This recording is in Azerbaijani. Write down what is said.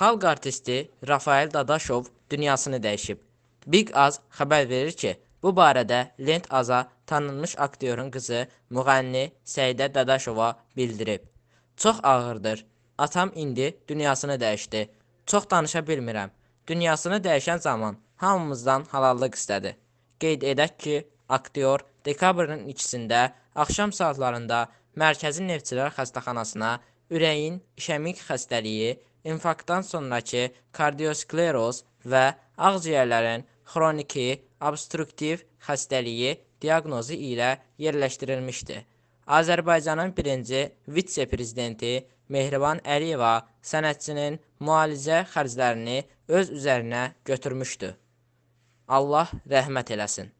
Xalq artisti Rafael Dadaşov dünyasını dəyişib. Big Az xəbər verir ki, bu barədə Lent Aza tanınmış aktyorun qızı müğənni Səidə Dadaşova bildirib. Çox ağırdır. Atam indi dünyasını dəyişdi. Çox danışa bilmirəm. Dünyasını dəyişən zaman hamımızdan halallıq istədi. Qeyd edək ki, aktyor dekabrın 2-sində axşam saatlarında Mərkəzi Neftçilər xəstəxanasına ürəyin işemik xəstəliyi, infarktdan sonrakı kardioskleroz və ağciyərlərin xroniki obstruktiv xəstəliyi diaqnozu ilə yerləşdirilmişdir. Azərbaycanın birinci vitse-prezidenti Mehriban Əliyeva sənətçinin müalicə xərclərini öz üzərinə götürmüşdü. Allah rəhmət eləsin.